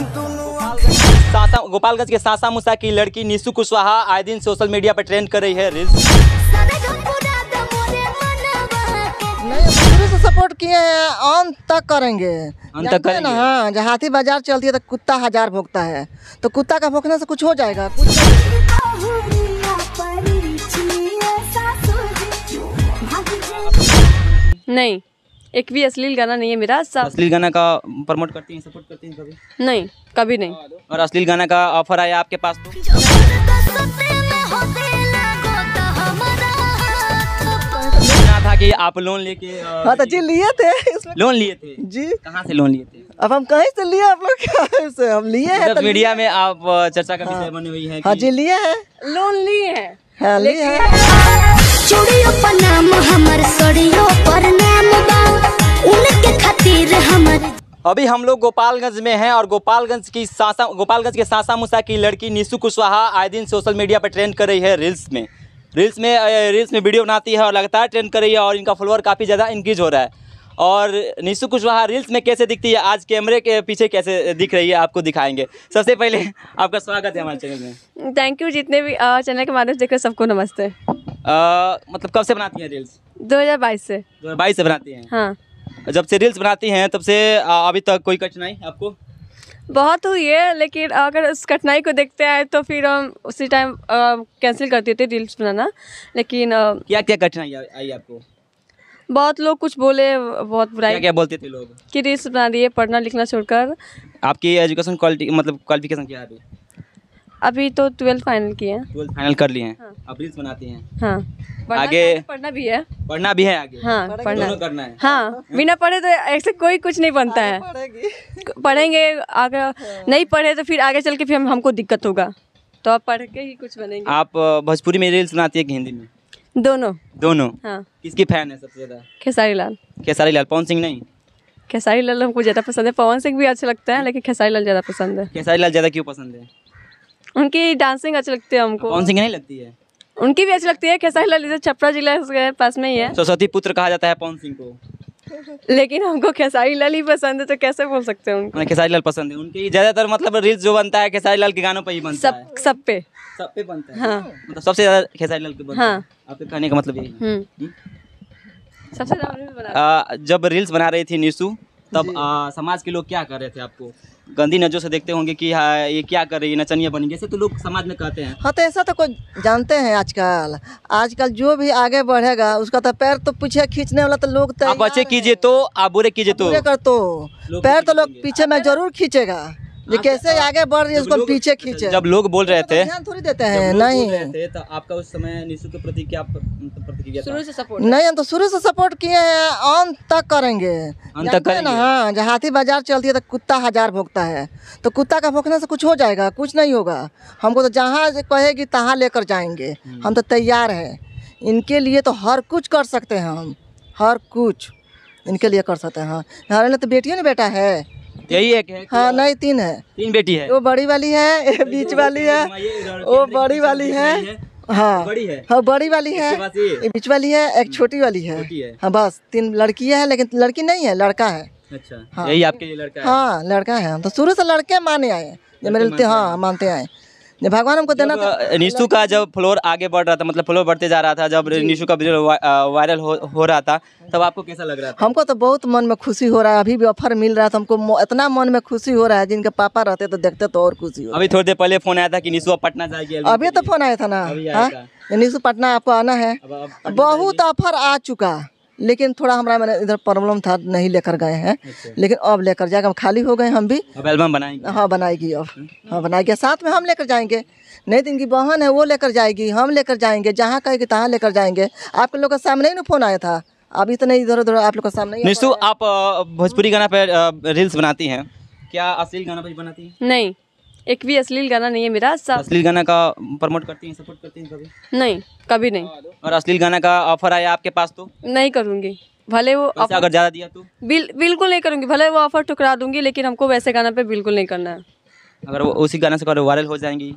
गोपालगंज के सासा मुसा की लड़की निशु कुशवाहा आए दिन सोशल मीडिया पर ट्रेंड कर रही है रील्स सपोर्ट किए हैं अंत तक करेंगे अंत तक करेंगे हाँ जहाँ हाथी बाजार चलती है तो कुत्ता हजार भोगता है तो कुत्ता का भोगने से कुछ हो जाएगा कुछ नहीं एक भी अश्लील गाना नहीं है मेरा अश्लील गाना का प्रमोट करती हैं सपोर्ट करती हैं कभी नहीं कभी नहीं और अश्लील गाना का ऑफर आया आपके पास तो था कि आप लोन लेके हाँ तो जी लिए थे लोन लिए थे जी कहाँ से लोन लिए थे अब हम कहीं से लिए आप लोग से हम लिए हैं मीडिया तो में आप चर्चा का हाँ। विषय बनी हुई है हाँ जी लिए हैं लोन लिए हैं हाँ लिए हैं अभी हम लोग गोपालगंज में हैं और गोपालगंज की सासा गोपालगंज के सासा मुसा की लड़की निशु कुशवाहा आए दिन सोशल मीडिया पर ट्रेंड कर रही है रील्स में रील्स में रील्स में वीडियो बनाती है और लगातार ट्रेंड कर रही है और इनका फॉलोअर काफ़ी ज़्यादा इंक्रीज हो रहा है और निशु कुशवाहा रील्स में कैसे दिखती है आज कैमरे के पीछे कैसे दिख रही है आपको दिखाएंगे सबसे पहले आपका स्वागत है हमारे चैनल में थैंक यू जितने भी चैनल के माध्यम से सबको नमस्ते मतलब कब से बनाती हैं रील्स बाईस से बाईस से बनाती हैं हाँ जब से रील्स बनाती हैं तब से अभी तक कोई कठिनाई आपको बहुत हुई है लेकिन अगर उस कठिनाई को देखते आए तो फिर हम उसी टाइम कैंसिल कर देते रील्स बनाना लेकिन आ, क्या क्या कठिनाई आई आपको बहुत लोग कुछ बोले बहुत बुराई क्या, क्या बोलते थे लोग कि रील्स बना दिए पढ़ना लिखना छोड़कर आपकी एजुकेशन क्वालिटी मतलब क्वालिफिकेशन क्या है अभी अभी तो ट्वेल्थ फाइनल की है ट्वेल्थ फाइनल कर लिए हैं हाँ। अब रील्स बनाती हैं हाँ आगे तो पढ़ना भी है पढ़ना भी है आगे हाँ पढ़ना करना है हाँ बिना पढ़े तो ऐसे कोई कुछ नहीं बनता है पढ़ेंगे आगे हाँ। नहीं पढ़े तो फिर आगे चल के फिर हम, हमको दिक्कत होगा तो आप पढ़ के ही कुछ बनेंगे आप भोजपुरी में रील सुनाती है हिंदी में दोनों दोनों हाँ किसकी फैन है सबसे ज्यादा खेसारी लाल खेसारी लाल पवन सिंह नहीं खेसारी लाल हमको ज्यादा पसंद है पवन सिंह भी अच्छा लगता है लेकिन खेसारी लाल ज्यादा पसंद है खेसारी लाल ज्यादा क्यों पसंद है उनकी डांसिंग अच्छी लगती है हमको पवन सिंह नहीं लगती है उनकी भी अच्छी लगती है खेसारी लाल छपरा जिला है पास में ही है सरस्वती पुत्र कहा जाता है पवन सिंह को लेकिन हमको खेसारी लाल ही पसंद है तो कैसे बोल सकते हैं उनको खेसारी लाल पसंद है उनकी ज्यादातर मतलब रील्स जो बनता है खेसारी लाल के गानों पर ही बनता सब, है सब पे सब पे बनता है हाँ। मतलब सबसे ज्यादा खेसारी लाल के बनता हाँ। है आपके कहने का मतलब ये हम्म। हम्म। सबसे ज्यादा जब रील्स बना रही थी निशु तब समाज के लोग क्या कर रहे थे आपको गंदी नज़रों से देखते होंगे कि हाँ ये क्या कर रही है नचनिया बनी जैसे तो लोग समाज में कहते हैं हाँ तो ऐसा तो कोई जानते हैं आजकल आजकल जो भी आगे बढ़ेगा उसका तो पैर तो पीछे खींचने वाला तो लोग तो बच्चे कीजिए तो आप बुरे कीजिए तो कर तो पैर तो लोग पीछे में जरूर खींचेगा ये कैसे आगे बढ़ रही है उसको पीछे अच्छा, खींचे जब लोग बोल तो तो रहे थे थोड़ी देते हैं नहीं तो आपका उस समय निशु के प्रति क्या मतलब प्रतिक्रिया शुरू से सपोर्ट नहीं हम तो शुरू से सपोर्ट किए हैं ऑन तक करेंगे हाँ जब हाथी बाजार चलती है तो कुत्ता हजार भोगता है तो कुत्ता का भोगने से कुछ हो जाएगा कुछ नहीं होगा हमको तो जहाँ कहेगी तहाँ लेकर जाएंगे हम्म। हम तो तैयार है इनके लिए तो हर कुछ कर सकते हैं हम हर कुछ इनके लिए कर सकते हैं हाँ हमारे लिए तो बेटियों ने बेटा है यही एक है हाँ नहीं तीन है तीन बेटी है वो बड़ी वाली है बीच वाली है वो बड़ी वाली है हाँ बड़ी है हाँ बड़ी वाली है बीच वाली है एक हम्म, छोटी वाली है हाँ बस तीन लड़कियाँ है लेकिन लड़की नहीं है लड़का है अच्छा हाँ यही आपके लिए लड़का है हाँ लड़का है हम तो शुरू से लड़के माने आए हैं मेरे लिए हाँ मानते आए भगवान हमको देना था मतलब, निशु का जब फ्लोर आगे बढ़ रहा था मतलब फ्लोर बढ़ते जा रहा था जब निशु का वीडियो वायरल हो, हो रहा था तब आपको कैसा लग रहा था हमको तो बहुत मन में खुशी हो रहा है अभी भी ऑफर मिल रहा था तो हमको इतना मन में खुशी हो रहा है जिनके पापा रहते तो देखते तो और खुशी हो अभी थोड़ी देर पहले फोन आया था की निशु पटना जाएगी अभी तो फोन आया था ना हाँ? निशु पटना आपको आना है बहुत ऑफर आ चुका लेकिन थोड़ा हमारा मैंने इधर प्रॉब्लम था नहीं लेकर गए हैं अच्छा। लेकिन अब लेकर जाएगा हम खाली हो गए हम भी अब एल्बम बनाएंगे हाँ बनाएगी अब अच्छा। हाँ बनाएगी साथ में हम लेकर जाएंगे नहीं दिन तो की बहन है वो लेकर जाएगी हम लेकर जाएंगे जहाँ कहेगी तहाँ लेकर जाएंगे आपके लोग का सामने ही ना फोन आया था अभी तो नहीं इधर उधर आप लोग का सामने निश्चु आप भोजपुरी गाना पर रील्स बनाती हैं क्या असली गाना पर बनाती हैं नहीं एक भी अश्लील गाना नहीं है मेरा अश्लील गाना का प्रमोट करती हैं सपोर्ट करती हैं कभी नहीं कभी नहीं और अश्लील गाना का ऑफर आया आपके पास तो नहीं करूँगी भले वो अगर ज़्यादा दिया तो बिल बिल्कुल नहीं करूंगी भले वो ऑफर ठुकरा दूंगी लेकिन हमको वैसे गाना पे बिल्कुल नहीं करना है अगर वो उसी गाने से कर वायरल हो जाएंगी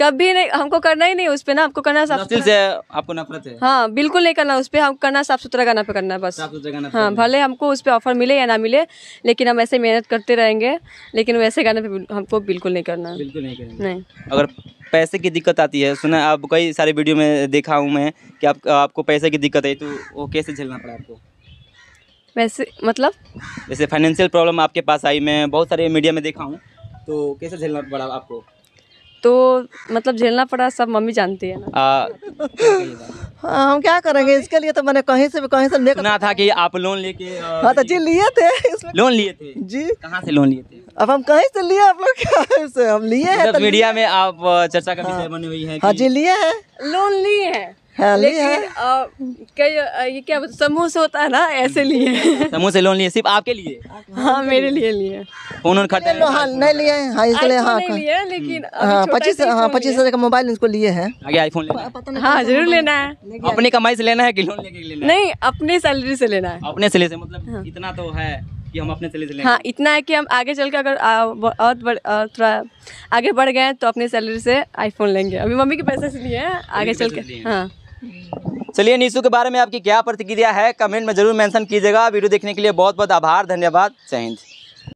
कभी नहीं हमको करना ही नहीं उस पर ना आपको करना साफ सुथरा आपको नफरत है हाँ बिल्कुल नहीं करना उस पर हम करना साफ सुथरा गाना पे करना है बस साफ सुथरा गाना हाँ भले हमको उस पर ऑफर मिले या ना मिले लेकिन हम ऐसे मेहनत करते रहेंगे लेकिन वैसे गाने पे हमको बिल्कुल नहीं करना बिल्कुल नहीं करना नहीं अगर पैसे की दिक्कत आती है सुना आप कई सारे वीडियो में देखा हूँ मैं कि आप, आपको पैसे की दिक्कत है तो वो कैसे झेलना पड़ा आपको वैसे मतलब जैसे फाइनेंशियल प्रॉब्लम आपके पास आई मैं बहुत सारे मीडिया में देखा हूँ तो कैसे झेलना पड़ा आपको तो मतलब झेलना पड़ा सब मम्मी जानती है ना आ, हाँ, हम क्या करेंगे इसके लिए तो मैंने कहीं से भी कहीं से लेकर सुना था कि आप लोन लेके हाँ तो जी लिए थे लोन लिए थे जी कहाँ से लोन लिए थे अब हम कहीं से लिए आप लोग क्या से हम लिए हैं मतलब तो मीडिया में आप चर्चा का हाँ। विषय बनी हुई है हाँ जी लिए हैं लोन लिए हैं लेकिन आ, ये क्या समूह से होता है ना ऐसे लिए लोन लिए सिर्फ आपके लिए हाँ मेरे लिए लिए फोन हाँ, नहीं लिए हाँ इसके लिए हाँ, हाँ। लेकिन हाँ, पच्चीस हाँ पच्चीस हजार का मोबाइल उसको लिए है आगे आईफोन हाँ जरूर लेना है अपनी कमाई से लेना है कि लोन लेके लेना नहीं अपने सैलरी से लेना है अपने सैलरी से मतलब इतना तो है कि हम अपने सैलरी से हाँ इतना है कि हम आगे चल के अगर और थोड़ा आगे बढ़ गए तो अपने सैलरी से आईफोन लेंगे अभी मम्मी के पैसे से लिए आगे चल के हाँ चलिए नीसू के बारे में आपकी क्या प्रतिक्रिया है कमेंट में जरूर मेंशन कीजिएगा वीडियो देखने के लिए बहुत बहुत आभार धन्यवाद जय हिंद